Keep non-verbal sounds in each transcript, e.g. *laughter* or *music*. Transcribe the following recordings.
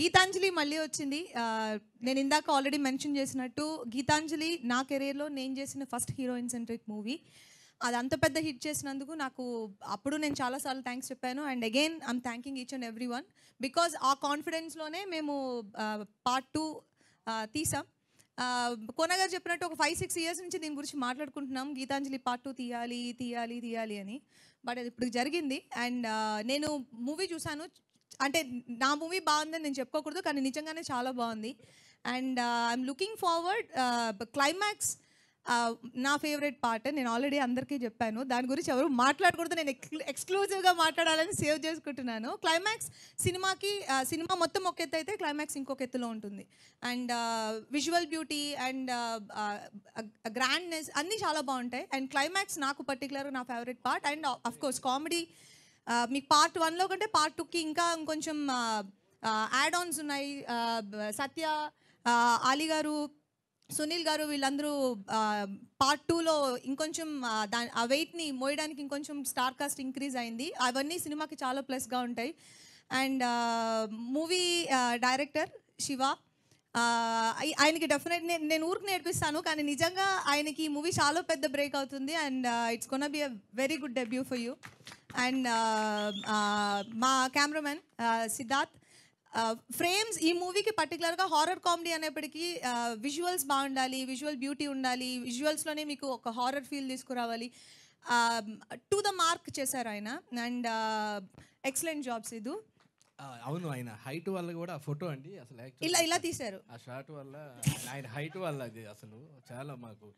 గీతాంజలి మళ్ళీ వచ్చింది నేను ఇందాక ఆల్రెడీ మెన్షన్ చేసినట్టు గీతాంజలి నా కెరీర్లో నేను చేసిన ఫస్ట్ హీరోయిన్ సెంట్రిక్ మూవీ అది అంత పెద్ద హిట్ చేసినందుకు నాకు అప్పుడు నేను చాలాసార్లు థ్యాంక్స్ చెప్పాను and again I'm thanking each and every one because ఆ కాన్ఫిడెన్స్లోనే మేము పార్ట్ టూ తీసాం కోనగారు చెప్పినట్టు ఒక ఫైవ్ సిక్స్ ఇయర్స్ నుంచి దీని గురించి మాట్లాడుకుంటున్నాం గీతాంజలి పార్ట్ టూ తీయాలి తీయాలి తీయాలి అని బట్ అది ఇప్పుడు జరిగింది అండ్ నేను మూవీ చూశాను అంటే నా మూవీ బాగుందని నేను చెప్పుకోకూడదు కానీ నిజంగానే చాలా బాగుంది and I'm looking forward climax నా ఫేవరెట్ పార్ట్ నేను ఆల్రెడీ అందరికీ చెప్పాను దాని గురించి ఎవరు మాట్లాడకూడదు నేను ఎక్స్క్లూజివ్గా మాట్లాడాలని సేవ్ చేసుకుంటున్నాను క్లైమాక్స్ సినిమాకి uh, సినిమా మొత్తం ఒక ఎత్తు అయితే క్లైమాక్స్ ఇంకొక ఎత్తులో ఉంటుంది and visual beauty and grandness అన్నీ చాలా బాగుంటాయి అండ్ క్లైమాక్స్ నాకు పర్టికులర్ నా favourite part and of course comedy మీకు పార్ట్ వన్లో కంటే పార్ట్ టూకి ఇంకా ఇంకొంచెం యాడ్ ఆన్స్ ఉన్నాయి సత్య అలీ గారు సునీల్ గారు వీళ్ళందరూ పార్ట్ టూలో ఇంకొంచెం దా ఆ వెయిట్ని మోయడానికి ఇంకొంచెం స్టార్ కాస్ట్ ఇంక్రీజ్ అయింది అవన్నీ సినిమాకి చాలా ప్లస్గా ఉంటాయి అండ్ మూవీ డైరెక్టర్ శివ ఆయనకి డెఫినెట్ నేను ఊరికి నేర్పిస్తాను కానీ నిజంగా ఆయనకి ఈ మూవీ చాలా పెద్ద బ్రేక్ అవుతుంది and it's gonna be a very good debut for you and uh, uh, మా కెమెరామెన్ సిద్ధార్థ్ ఫ్రేమ్స్ ఈ మూవీకి పర్టికులర్గా హారర్ కామెడీ అనేప్పటికీ విజువల్స్ uh, బాగుండాలి విజువల్ బ్యూటీ ఉండాలి విజువల్స్లోనే మీకు ఒక హారర్ ఫీల్ తీసుకురావాలి టు ద మార్క్ చేశారు ఆయన అండ్ ఎక్సలెంట్ జాబ్స్ ఇది అవును ఆయన హైట్ వల్ల కూడా ఫోటో అండి అసలు ఇలా ఇలా తీశారు ఆ షార్ట్ వల్ల ఆయన హైట్ వల్ల అది అసలు చాలా మాకు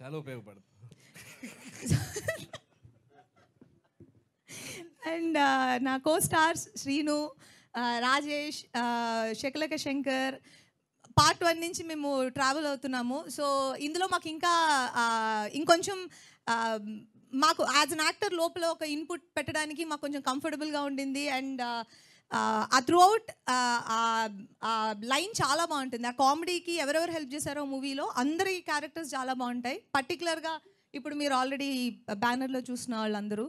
చాలా ఉపయోగపడుతుంది *laughs* అండ్ నా co stars Srinu Rajesh Shakalaka Shankar part one నుంచి మేము ట్రావెల్ అవుతున్నాము సో ఇందులో మాకు ఇంకా ఇంకొంచెం మాకు యాజ్ అన్ యాక్టర్ లోపల ఒక ఇన్పుట్ పెట్టడానికి మాకు కొంచెం కంఫర్టబుల్గా ఉండింది అండ్ ఆ త్రూఅవుట్ లైన్ చాలా బాగుంటుంది ఆ కామెడీకి ఎవరెవరు హెల్ప్ చేశారో మూవీలో అందరి క్యారెక్టర్స్ చాలా బాగుంటాయి పర్టికులర్గా ఇప్పుడు మీరు ఆల్రెడీ బ్యానర్లో చూసిన వాళ్ళందరూ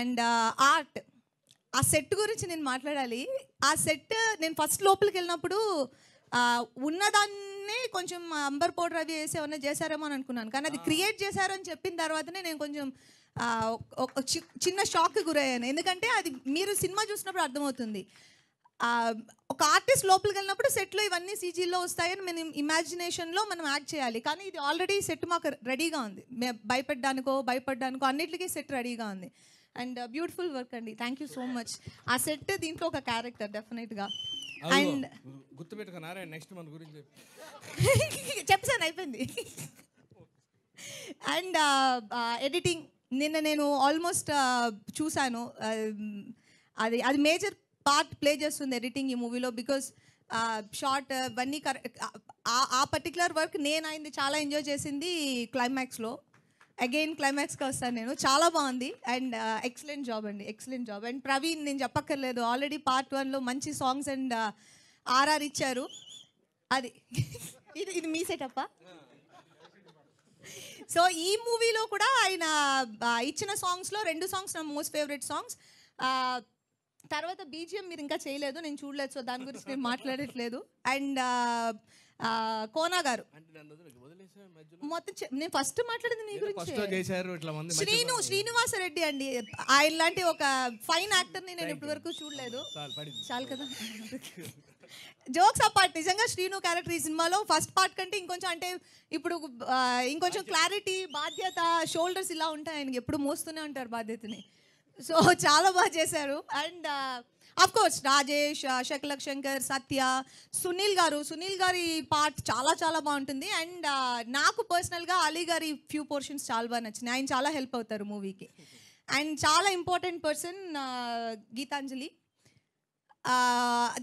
అండ్ ఆర్ట్ ఆ సెట్ గురించి నేను మాట్లాడాలి ఆ సెట్ నేను ఫస్ట్ లోపలికి వెళ్ళినప్పుడు ఉన్నదాన్నే కొంచెం అంబర్ పౌడర్ అవి వేసి ఏమన్నా చేశారేమో అని అనుకున్నాను కానీ అది క్రియేట్ చేశారని చెప్పిన తర్వాతనే నేను కొంచెం చిన్న షాక్ గురయ్యాను ఎందుకంటే అది మీరు సినిమా చూసినప్పుడు అర్థమవుతుంది ఒక ఆర్టిస్ట్ లోపలికి వెళ్ళినప్పుడు సెట్లో ఇవన్నీ సీజీల్లో వస్తాయని మేము ఇమాజినేషన్లో మనం యాక్ట్ చేయాలి కానీ ఇది ఆల్రెడీ సెట్ మాకు రెడీగా ఉంది భయపడ్డానికో భయపడ్డానికో అన్నిటికీ సెట్ రెడీగా ఉంది అండ్ బ్యూటిఫుల్ uh, వర్క్ అండి థ్యాంక్ యూ సో మచ్ ఆ సెట్ దీంట్లో ఒక క్యారెక్టర్ డెఫినెట్గా అండ్ నారాయణ నెక్స్ట్ మన గురించి చెప్పాను *laughs* అయిపోయింది *laughs* అండ్ ఎడిటింగ్ uh, uh, నిన్న నేను ఆల్మోస్ట్ చూశాను um, అది అది మేజర్ పార్ట్ ప్లే చేస్తుంది ఎడిటింగ్ ఈ మూవీలో బికాస్ షార్ట్ ఇవన్నీ కరెక్ట్ ఆ పర్టికులర్ వర్క్ నేను అయింది చాలా ఎంజాయ్ చేసింది క్లైమాక్స్లో అగైన్ క్లైమాక్స్కి వస్తాను నేను చాలా బాగుంది అండ్ ఎక్సలెంట్ జాబ్ అండి ఎక్సలెంట్ జాబ్ అండ్ ప్రవీణ్ నేను చెప్పక్కర్లేదు ఆల్రెడీ పార్ట్ వన్లో మంచి సాంగ్స్ అండ్ ఆర్ఆర్ ఇచ్చారు అది *laughs* ఇది ఇది మీ సెటప్ప సో ఈ మూవీలో కూడా ఆయన ఇచ్చిన సాంగ్స్లో రెండు సాంగ్స్ నా మోస్ట్ ఫేవరెట్ సాంగ్స్ తర్వాత బీజిఎం మీరు ఇంకా చేయలేదు నేను చూడలేదు సో దాని గురించి నేను మాట్లాడట్లేదు అండ్ కోనా గారు మొత్తం నేను ఫస్ట్ మాట్లాడింది మీ గురించి శ్రీను శ్రీనివాస రెడ్డి అండి ఆయన లాంటి ఒక ఫైన్ యాక్టర్ ని నేను ఇప్పటి వరకు చూడలేదు చాలు కదా జోక్స్ ఆ పార్ట్ నిజంగా శ్రీను క్యారెక్టర్ ఈ సినిమాలో ఫస్ట్ పార్ట్ కంటే ఇంకొంచెం అంటే ఇప్పుడు ఇంకొంచెం క్లారిటీ బాధ్యత షోల్డర్స్ ఇలా ఉంటాయి ఆయనకి ఎప్పుడు మోస్తూనే ఉంటారు బాధ్యతని సో చాలా బాగా చేశారు and of course Rajesh Shakalaka Shankar Satya Sunil గారు సునీల్ గారి పార్ట్ చాలా చాలా బాగుంటుంది అండ్ uh, నాకు పర్సనల్గా అలీ గారి ఫ్యూ పోర్షన్స్ చాలా బాగా నచ్చినాయి ఆయన చాలా హెల్ప్ అవుతారు మూవీకి అండ్ చాలా ఇంపార్టెంట్ పర్సన్ గీతాంజలి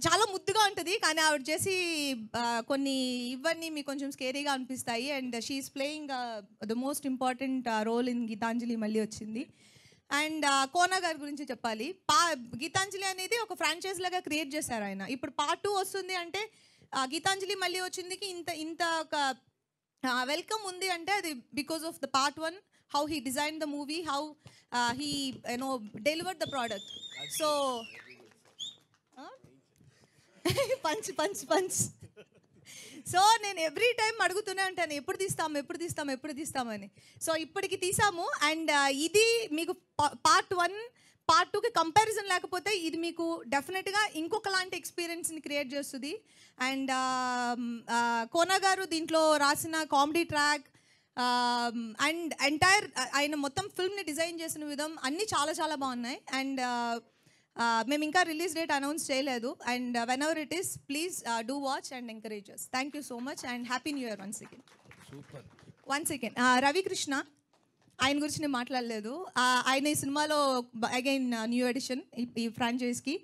చాలా ముద్దుగా ఉంటుంది కానీ ఆవిడ చేసి uh, కొన్ని ఇవన్నీ మీకు కొంచెం స్కేరీగా అనిపిస్తాయి and she is playing the most important role in Geethanjali మళ్ళీ వచ్చింది అండ్ కోనా గారి గురించి చెప్పాలి పా గీతాంజలి అనేది ఒక ఫ్రాంచైజ్ లాగా క్రియేట్ చేశారు ఆయన ఇప్పుడు పార్ట్ టూ వస్తుంది అంటే గీతాంజలి మళ్ళీ వచ్చిందికి ఇంత ఇంత ఒక వెల్కమ్ ఉంది అంటే అది because of the part one how he design the movie how he you know deliver the product so punch punch punch so నేను ఎవ్రీ టైం అడుగుతూనే ఉంటాను ఎప్పుడు తీస్తాము ఎప్పుడు తీస్తాము ఎప్పుడు తీస్తామని సో ఇప్పటికి తీసాము అండ్ ఇది మీకు పార్ట్ వన్ పార్ట్ టూకి కంపారిజన్ లేకపోతే ఇది మీకు డెఫినెట్గా ఇంకొక లాంటి ఎక్స్పీరియన్స్ని క్రియేట్ చేస్తుంది అండ్ కోనాగారు గారు దీంట్లో రాసిన కామెడీ ట్రాక్ అండ్ ఎంటైర్ ఆయన మొత్తం ఫిల్మ్ని డిజైన్ చేసిన విధం అన్నీ చాలా చాలా బాగున్నాయి అండ్ మేము ఇంకా రిలీజ్ డేట్ అనౌన్స్ చేయలేదు and whenever it is please do watch and encourages thank you so much and happy new year second again once again Ravikrishna ఆయన గురించి నేను మాట్లాడలేదు ఆయన ఈ సినిమాలో అగైన్ న్యూ ఎడిషన్ ఈ ఫ్రాంచైజ్కి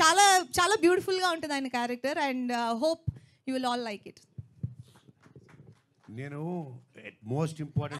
చాలా చాలా బ్యూటిఫుల్గా ఉంటుంది ఆయన character and hope you will all like it నేను మోస్ట్ ఇంపార్టెంట్